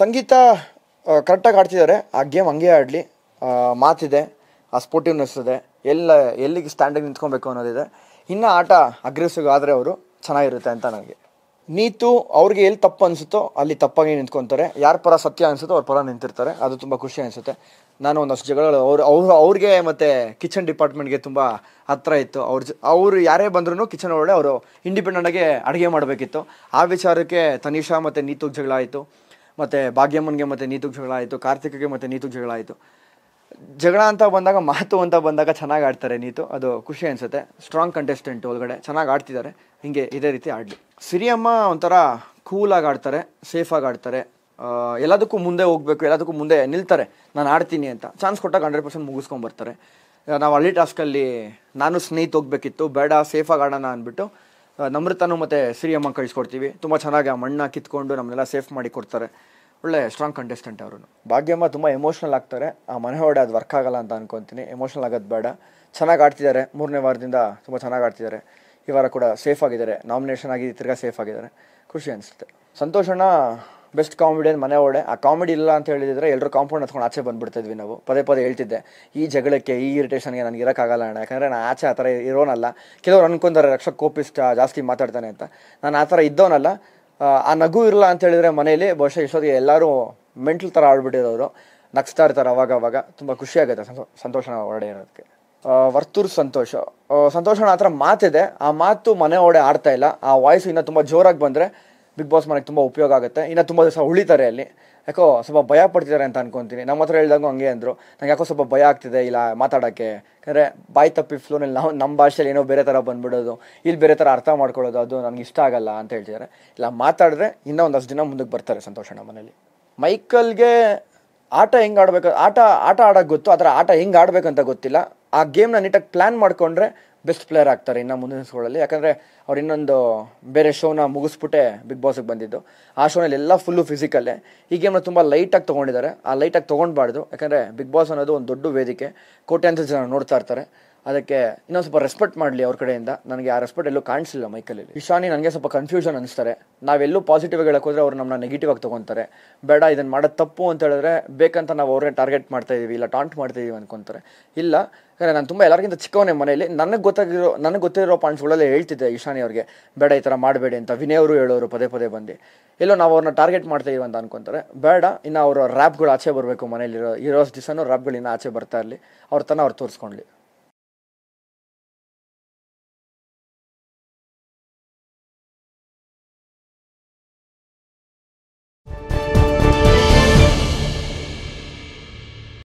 ಸಂಗೀತ ಕರೆಕ್ಟಾಗಿ ಆಡ್ತಿದ್ದಾರೆ ಆ ಗೇಮ್ ಹಂಗೆ ಆಡಲಿ ಮಾತಿದೆ ಆ ಸ್ಪೋರ್ಟಿವ್ನೆಸ್ ಇದೆ ಎಲ್ಲ ಎಲ್ಲಿಗೆ ಸ್ಟ್ಯಾಂಡಿಗೆ ನಿಂತ್ಕೊಬೇಕು ಅನ್ನೋದಿದೆ ಇನ್ನು ಆಟ ಅಗ್ರೆಸಿವ್ ಆದರೆ ಅವರು ಚೆನ್ನಾಗಿರುತ್ತೆ ಅಂತ ನನಗೆ ನೀತು ಅವ್ರಿಗೆ ಎಲ್ಲಿ ತಪ್ಪು ಅನಿಸುತ್ತೋ ಅಲ್ಲಿ ತಪ್ಪಾಗಿ ನಿಂತ್ಕೊತಾರೆ ಯಾರ ಪರ ಸತ್ಯ ಅನಿಸುತ್ತೋ ಅವ್ರ ಪರ ನಿಂತಿರ್ತಾರೆ ಅದು ತುಂಬ ಖುಷಿ ಅನಿಸುತ್ತೆ ನಾನು ಒಂದಷ್ಟು ಜಗಳ ಅವ್ರು ಅವರು ಅವ್ರಿಗೆ ಮತ್ತು ಕಿಚನ್ ಡಿಪಾರ್ಟ್ಮೆಂಟ್ಗೆ ತುಂಬ ಹತ್ತಿರ ಇತ್ತು ಅವ್ರ ಜ ಅವರು ಯಾರೇ ಬಂದ್ರೂ ಕಿಚನ್ ಒಳ್ಳೆ ಅವರು ಇಂಡಿಪೆಂಡೆಂಟಾಗಿ ಅಡುಗೆ ಮಾಡಬೇಕಿತ್ತು ಆ ವಿಚಾರಕ್ಕೆ ತನಿಷಾ ಮತ್ತು ನೀತು ಜಗಳ ಆಯಿತು ಮತ್ತು ಭಾಗ್ಯಮ್ಮನಿಗೆ ಮತ್ತು ನೀತು ಜಗಳ ಆಯಿತು ಕಾರ್ತಿಕ್ಗೆ ಮತ್ತು ನೀತು ಜಗಳ ಆಯಿತು ಜಗಳ ಅಂತ ಬಂದಾಗ ಮಾತು ಅಂತ ಬಂದಾಗ ಚೆನ್ನಾಗಿ ಆಡ್ತಾರೆ ನೀತು ಅದು ಖುಷಿ ಅನಿಸುತ್ತೆ ಸ್ಟ್ರಾಂಗ್ ಕಂಟೆಸ್ಟೆಂಟ್ ಒಳಗಡೆ ಚೆನ್ನಾಗಿ ಆಡ್ತಿದ್ದಾರೆ ಹೀಗೆ ಇದೇ ರೀತಿ ಆಡಲಿ ಸಿರಿಯಮ್ಮ ಒಂಥರ ಕೂಲಾಗಿ ಆಡ್ತಾರೆ ಸೇಫಾಗಿ ಆಡ್ತಾರೆ ಎಲ್ಲದಕ್ಕೂ ಮುಂದೆ ಹೋಗಬೇಕು ಎಲ್ಲದಕ್ಕೂ ಮುಂದೆ ನಿಲ್ತಾರೆ ನಾನು ಆಡ್ತೀನಿ ಅಂತ ಚಾನ್ಸ್ ಕೊಟ್ಟಾಗ ಹಂಡ್ರೆಡ್ ಪರ್ಸೆಂಟ್ ಮುಗಿಸ್ಕೊಂಬರ್ತಾರೆ ನಾವು ಹಳ್ಳಿ ಟಾಸ್ಕಲ್ಲಿ ನಾನು ಸ್ನೇಹಿತ ಹೋಗ್ಬೇಕಿತ್ತು ಬೇಡ ಸೇಫಾಗಿ ಆಡೋಣ ಅಂದ್ಬಿಟ್ಟು ನಮ್ರತನೂ ಮತ್ತು ಸಿರಿಯಮ್ಮ ಕಳಿಸ್ಕೊಡ್ತೀವಿ ತುಂಬ ಚೆನ್ನಾಗಿ ಆ ಮಣ್ಣ ಕಿತ್ಕೊಂಡು ನಮ್ಮನ್ನೆಲ್ಲ ಸೇಫ್ ಮಾಡಿ ಕೊಡ್ತಾರೆ ಒಳ್ಳೆ ಸ್ಟ್ರಾಂಗ್ ಕಂಟೆಸ್ಟೆಂಟ್ ಅವರು ಭಾಗ್ಯಮ್ಮ ತುಂಬ ಎಮೋಷ್ನಲ್ ಆಗ್ತಾರೆ ಆ ಮನೆ ಹೊಡೆ ಅದು ವರ್ಕ್ ಆಗಲ್ಲ ಅಂತ ಅನ್ಕೊತೀನಿ ಎಮೋಷ್ನಲ್ ಆಗೋದು ಬೇಡ ಚೆನ್ನಾಗಿ ಆಡ್ತಿದ್ದಾರೆ ಮೂರನೇ ವಾರದಿಂದ ತುಂಬ ಚೆನ್ನಾಗಿ ಆಡ್ತಿದ್ದಾರೆ ಈ ವಾರ ಕೂಡ ಸೇಫ್ ಆಗಿದ್ದಾರೆ ನಾಮಿನೇಷನ್ ಆಗಿ ತಿರ್ಗಾ ಸೇಫ್ ಆಗಿದ್ದಾರೆ ಖುಷಿ ಅನಿಸುತ್ತೆ ಸಂತೋಷಣ್ಣ ಬೆಸ್ಟ್ ಕಾಮಿಡಿಯನ್ ಮನೆ ಹೊಡೆ ಆ ಕಾಮಿಡಿ ಇಲ್ಲ ಅಂತ ಹೇಳಿದ್ರೆ ಎಲ್ಲರೂ ಕಾಂಪೌಂಡ್ ಹತ್ಕೊಂಡು ಆಚೆ ಬಂದುಬಿಡ್ತಿದ್ವಿ ನಾವು ಪದೇ ಪದೇ ಹೇಳ್ತಿದ್ದೆ ಈ ಜಗಳಕ್ಕೆ ಈ ಇರಿಟೇಷನ್ಗೆ ನನಗೆ ಇರೋಕ್ಕಾಗಲ್ಲ ಅಣ್ಣ ಯಾಕಂದರೆ ನಾನು ಆಚೆ ಆ ಥರ ಇರೋನಲ್ಲ ಕೆಲವರು ಅನ್ಕೊಂತಾರೆ ರಕ್ಷಕ್ ಕೋಪಿಷ್ಟ ಜಾಸ್ತಿ ಮಾತಾಡ್ತಾನೆ ಅಂತ ನಾನು ಆ ಥರ ಇದ್ದವನಲ್ಲ ಆ ನಗು ಇರಲ್ಲ ಅಂತ ಹೇಳಿದ್ರೆ ಮನೆಯಲ್ಲಿ ಬಹುಶಃ ಇಷ್ಟೊತ್ತಿಗೆ ಎಲ್ಲರೂ ಮೆಂಟ್ಲ್ ಥರ ಆಡ್ಬಿಟ್ಟಿರೋರು ನಗ್ಸ್ತಾ ಇರ್ತಾರೆ ಅವಾಗ ಅವಾಗ ತುಂಬ ಖುಷಿಯಾಗುತ್ತೆ ಆಗುತ್ತೆ ಸಂತೋಷ ಒಡೆ ಇರೋದಕ್ಕೆ ವರ್ತೂರ್ ಸಂತೋಷ ಸಂತೋಷನ ಆ ಥರ ಮಾತಿದೆ ಆ ಮಾತು ಮನೆ ಒಡೆ ಆಡ್ತಾ ಇಲ್ಲ ಆ ವಾಯ್ಸ್ ಇನ್ನೂ ತುಂಬ ಜೋರಾಗಿ ಬಂದರೆ ಬಿಗ್ ಬಾಸ್ ಮನೆಗೆ ತುಂಬ ಉಪಯೋಗ ಆಗುತ್ತೆ ಇನ್ನು ತುಂಬ ದಿವಸ ಉಳಿತಾರೆ ಅಲ್ಲಿ ಯಾಕೋ ಸ್ವಲ್ಪ ಭಯ ಪಡ್ತಿದ್ದಾರೆ ಅಂತ ಅನ್ಕೊತೀನಿ ನಮ್ಮ ಹತ್ರ ಹೇಳ್ದಂಗೆ ಹಂಗೆ ಅಂದರು ನಂಗೆ ಯಾಕೋ ಸ್ವಲ್ಪ ಭಯ ಆಗ್ತಿದೆ ಇಲ್ಲ ಮಾತಾಡೋಕ್ಕೆ ಯಾಕಂದರೆ ಬಾಯ್ ತಪ್ಪಿ ಫ್ಲೋನಲ್ಲಿ ನಾವು ನಮ್ಮ ಭಾಷೆಯಲ್ಲಿ ಏನೋ ಬೇರೆ ಥರ ಬಂದುಬಿಡೋದು ಇಲ್ಲಿ ಬೇರೆ ಥರ ಅರ್ಥ ಮಾಡ್ಕೊಳ್ಳೋದು ಅದು ನನಗೆ ಇಷ್ಟ ಆಗಲ್ಲ ಅಂತ ಹೇಳ್ತಿದ್ದಾರೆ ಇಲ್ಲ ಮಾತಾಡಿದ್ರೆ ಇನ್ನೂ ಒಂದಷ್ಟು ದಿನ ಮುಂದಕ್ಕೆ ಬರ್ತಾರೆ ನಮ್ಮ ಮನೇಲಿ ಮೈಕಲ್ಗೆ ಆಟ ಹೆಂಗೆ ಆಡಬೇಕು ಆಟ ಆಟ ಆಡೋಕ್ಕೆ ಗೊತ್ತು ಥರ ಆಟ ಹೆಂಗೆ ಆಡಬೇಕಂತ ಗೊತ್ತಿಲ್ಲ ಆ ಗೇಮ್ನ ನೀಟಾಗಿ ಪ್ಲ್ಯಾನ್ ಮಾಡಿಕೊಂಡ್ರೆ ಬೆಸ್ಟ್ ಪ್ಲೇಯರ್ ಆಗ್ತಾರೆ ಇನ್ನು ಮುಂದಿನ ಶೋಗಳಲ್ಲಿ ಯಾಕಂದರೆ ಅವ್ರು ಇನ್ನೊಂದು ಬೇರೆ ಶೋನ ಮುಗಿಸ್ಬಿಟ್ಟೆ ಬಿಗ್ ಬಾಸಿಗೆ ಬಂದಿದ್ದು ಆ ಶೋನಲ್ಲಿ ಎಲ್ಲ ಫುಲ್ಲು ಫಿಸಿಕಲ್ಲೇ ಈ ಗೇಮ್ನ ತುಂಬ ಲೈಟಾಗಿ ತೊಗೊಂಡಿದ್ದಾರೆ ಆ ಲೈಟಾಗಿ ತೊಗೊಂಡ್ಬಾರ್ದು ಯಾಕಂದರೆ ಬಿಗ್ ಬಾಸ್ ಅನ್ನೋದು ಒಂದು ದೊಡ್ಡ ವೇದಿಕೆ ಕೋಟ್ಯಾಂತರ ಜನ ನೋಡ್ತಾ ಇರ್ತಾರೆ ಅದಕ್ಕೆ ಇನ್ನೊಂದು ಸ್ವಲ್ಪ ರೆಸ್ಪೆಕ್ಟ್ ಮಾಡಲಿ ಅವ್ರ ಕಡೆಯಿಂದ ನನಗೆ ಆ ರೆಸ್ಪೆಕ್ಟ್ ಎಲ್ಲೂ ಕಾಣಿಸಿಲ್ಲ ಮೈಕಲಲ್ಲಿ ಇಶಾನಿ ನನಗೆ ಸ್ವಲ್ಪ ಕನ್ಫ್ಯೂಷನ್ ಅನಿಸ್ತಾರೆ ನಾವೆಲ್ಲೂ ಪಾಸಿಟಿವ್ ಹೇಳಕ್ಕೆ ಹೋದ್ರೆ ಅವ್ರು ನಮ್ಮನ್ನ ನೆಗೆಟಿವ್ ಆಗಿ ತೊಗೊತಾರೆ ಬೇಡ ಇದನ್ನು ಮಾಡೋದು ತಪ್ಪು ಅಂತ ಹೇಳಿದ್ರೆ ಬೇಕಂತ ನಾವು ಅವ್ರನ್ನೇ ಟಾರ್ಗೆಟ್ ಮಾಡ್ತಾ ಇದ್ದೀವಿ ಇಲ್ಲ ಟಾಂಟ್ ಮಾಡ್ತಾ ಇದೀವಿ ಅನ್ಕೊಂತಾರೆ ಇಲ್ಲ ಯಾಕಂದರೆ ನಾನು ತುಂಬ ಎಲ್ಲರಿಗಿಂತ ಚಿಕ್ಕವನೇ ಮನೆಯಲ್ಲಿ ನನಗೆ ಗೊತ್ತಾಗಿರೋ ನನಗೆ ಗೊತ್ತಿರೋ ಪಾಯಿಂಟ್ಸ್ಗಳೆಲ್ಲ ಹೇಳ್ತಿದ್ದೆ ಇಶಾನಿ ಅವ್ರಿಗೆ ಬೇಡ ಈ ಥರ ಮಾಡಬೇಡಿ ಅಂತ ವಿನಯವರು ಹೇಳೋರು ಪದೇ ಪದೇ ಬಂದು ಎಲ್ಲೋ ನಾವು ಅವ್ರನ್ನ ಟಾರ್ಗೆಟ್ ಮಾಡ್ತಾ ಇದ್ದೀವಿ ಅಂತ ಅನ್ಕೊಂತಾರೆ ಬೇಡ ಇನ್ನು ಅವರು ರ್ಯಾಪ್ಗಳು ಆಚೆ ಬರಬೇಕು ಮನೇಲಿರೋ ಇರೋ ದಿವಸನೂ ರ್ಯಾಪ್ಗಳಿನ್ನ ಆಚೆ ಬರ್ತಾ ಇರಲಿ ಅವ್ರ ತನ ಅವ್ರು ತೋರಿಸ್ಕೊಂಡ್ಲಿ